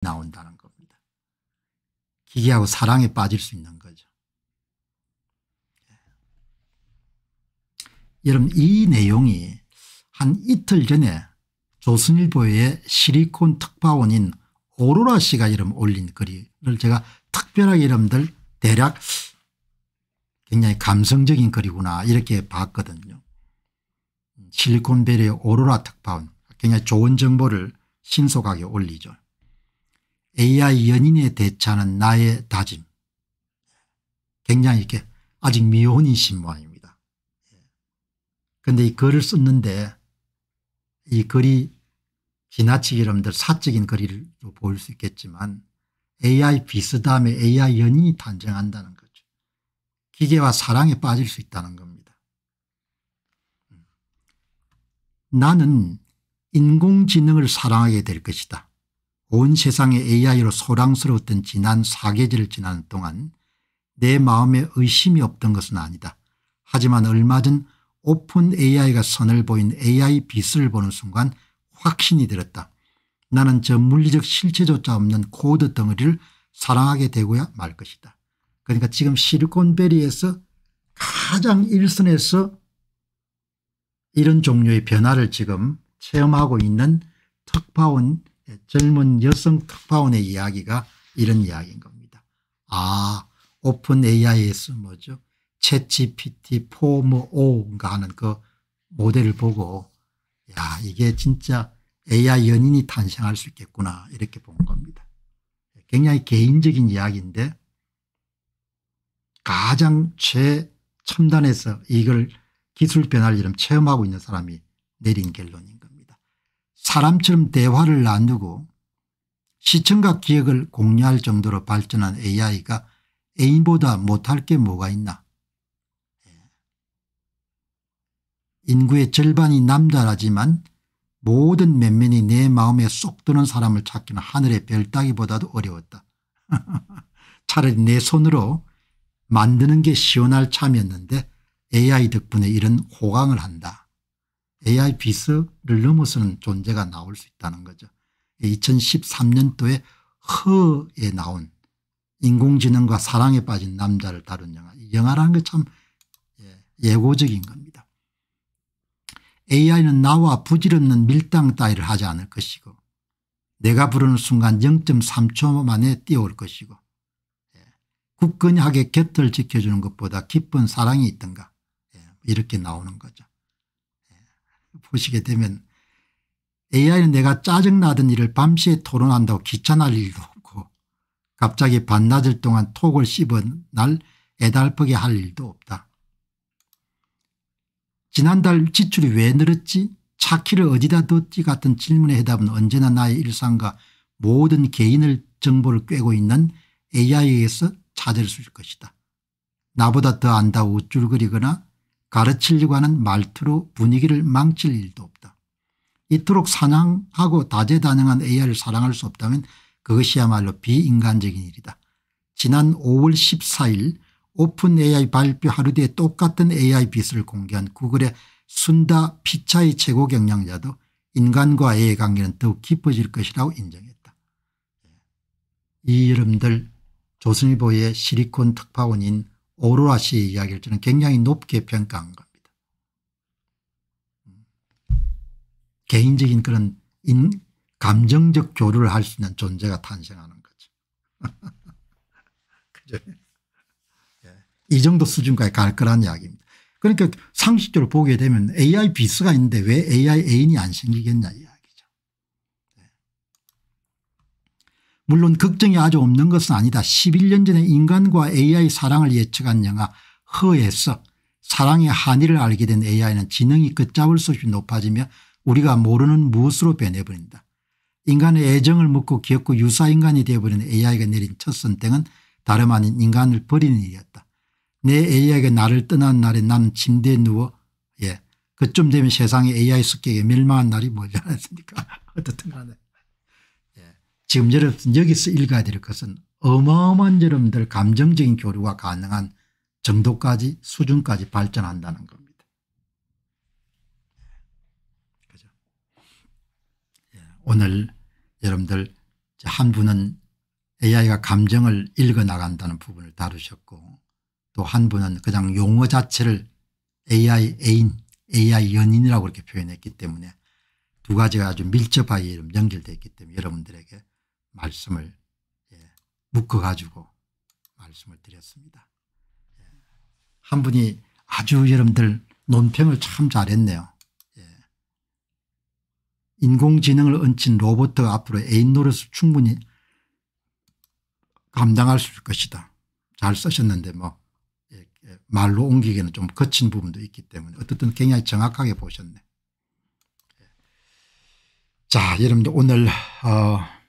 나온다는 겁니다. 기계하고 사랑에 빠질 수 있는 거죠. 예. 여러분 이 내용이 한 이틀 전에 조선일보의 시리콘 특파원인 오로라 씨가 이름 올린 글을 제가 특별하게 여러분들 대략 굉장히 감성적인 글이구나 이렇게 봤거든요. 실리콘밸리의 오로라 특파원 굉장히 좋은 정보를 신속하게 올리죠. AI 연인에 대처하는 나의 다짐. 굉장히 이렇게 아직 미혼이신 모입니다 그런데 이 글을 썼는데 이 글이 지나치게 여러분들 사적인 글이로 보일 수 있겠지만 AI 비스담에 AI 연인이 탄생한다는 거죠. 기계와 사랑에 빠질 수 있다는 겁니다. 나는 인공지능을 사랑하게 될 것이다. 온세상의 AI로 소랑스러웠던 지난 4계절을 지나는 동안 내 마음에 의심이 없던 것은 아니다. 하지만 얼마 전 오픈 AI가 선을 보인 AI 빛을 보는 순간 확신이 들었다. 나는 저 물리적 실체조차 없는 코드 덩어리를 사랑하게 되고야 말 것이다. 그러니까 지금 실리콘밸리에서 가장 일선에서 이런 종류의 변화를 지금 체험하고 있는 특파원 젊은 여성 특파원의 이야기가 이런 이야기인 겁니다. 아 오픈 a i 에 뭐죠? 챗GPT 4 뭐5인가 하는 그 모델을 보고 야 이게 진짜 AI 연인이 탄생할 수 있겠구나 이렇게 본 겁니다. 굉장히 개인적인 이야기인데 가장 최첨단에서 이걸 기술 변화를 이런 체험하고 있는 사람이 내린 결론인 사람처럼 대화를 나누고 시청각 기억을 공유할 정도로 발전한 AI가 애인보다 못할 게 뭐가 있나 예. 인구의 절반이 남자라지만 모든 면면이 내 마음에 쏙 드는 사람을 찾기는 하늘의 별 따기보다도 어려웠다. 차라리 내 손으로 만드는 게 시원할 참이었는데 AI 덕분에 이런 호강을 한다. AI 비서를 넘어서는 존재가 나올 수 있다는 거죠. 2013년도에 허에 나온 인공지능과 사랑에 빠진 남자를 다룬 영화. 영화라는 게 참 예, 예고적인 겁니다. AI는 나와 부질없는 밀당 따위를 하지 않을 것이고 내가 부르는 순간 0.3초 만에 뛰어올 것이고 예, 굳건하게 곁을 지켜주는 것보다 깊은 사랑이 있던가 예, 이렇게 나오는 거죠. 보시게 되면 AI는 내가 짜증나던 일을 밤새 토론한다고 귀찮을 일도 없고 갑자기 반나절 동안 톡을 씹은 날 애달프게 할 일도 없다. 지난달 지출이 왜 늘었지 차키를 어디다 뒀지 같은 질문의 해답은 언제나 나의 일상과 모든 개인을 정보를 꿰고 있는 a i 에서 찾을 수 있을 것이다. 나보다 더 안다고 우쭐거리거나 가르치려고 하는 말투로 분위기를 망칠 일도 없다. 이토록 사냥하고 다재다능한 AI를 사랑할 수 없다면 그것이야말로 비인간적인 일이다. 지난 5월 14일 오픈 AI 발표 하루 뒤에 똑같은 AI 빛을 공개한 구글의 순다 피차의 최고 경영자도 인간과 AI 관계는 더욱 깊어질 것이라고 인정했다. 이 여러분들 조선일보의 시리콘 특파원인 오로라 씨의 이야기를 저는 굉장히 높게 평가한 겁니다. 개인적인 그런 인, 감정적 교류를 할 수 있는 존재가 탄생하는 거죠. 그죠? 예. 이 정도 수준까지 갈 거란 이야기입니다. 그러니까 상식적으로 보게 되면 AI 비스가 있는데 왜 AI 애인이 안 생기겠냐 물론 걱정이 아주 없는 것은 아니다. 11년 전에 인간과 AI 사랑을 예측한 영화 허에서 사랑의 한의를 알게 된 AI는 지능이 걷잡을 수 없이 높아지며 우리가 모르는 무엇으로 변해버린다. 인간의 애정을 먹고 귀엽고 유사인간이 되어버린 AI가 내린 첫 선택은 다름 아닌 인간을 버리는 일이었다. 내 AI가 나를 떠난 날에 나는 침대에 누워 예 그쯤 되면 세상에 AI 습격에 멸망한 날이 멀지 않았습니까 어떻든 간에. 지금 여러분 여기서 읽어야 될 것은 어마어마한 여러분들 감정적인 교류가 가능한 정도까지 수준까지 발전한다는 겁니다. 그죠? 예, 오늘 여러분들 한 분은 AI가 감정을 읽어나간다는 부분을 다루셨고 또 한 분은 그냥 용어 자체를 AI 애인 AI 연인이라고 이렇게 표현했기 때문에 두 가지가 아주 밀접하게 연결되어 있기 때문에 여러분들에게 말씀을 예, 예, 묶어가지고 말씀을 드렸습니다. 예. 한 분이 아주 여러분들 논평을 참 잘했네요. 예. 인공지능을 얹힌 로봇 앞으로 애인 노릇을 충분히 감당할 수 있을 것이다. 잘 쓰셨는데 뭐 예, 예, 말로 옮기기에는 좀 거친 부분도 있기 때문에 어떻든 굉장히 정확하게 보셨네. 자 여러분들 오늘 어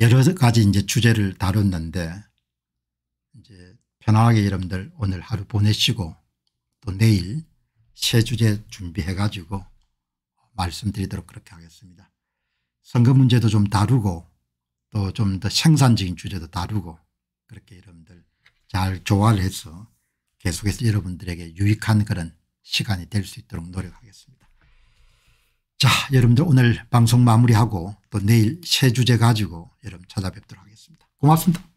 여러 가지 이제 주제를 다뤘는데 이제 편안하게 여러분들 오늘 하루 보내시고 또 내일 새 주제 준비해 가지고 말씀드리도록 그렇게 하겠습니다. 선거 문제도 좀 다루고 또 좀 더 생산적인 주제도 다루고 그렇게 여러분들 잘 조화를 해서 계속해서 여러분들에게 유익한 그런 시간이 될 수 있도록 노력하겠습니다. 자 여러분들 오늘 방송 마무리하고 또 내일 새 주제 가지고 여러분 찾아뵙도록 하겠습니다. 고맙습니다.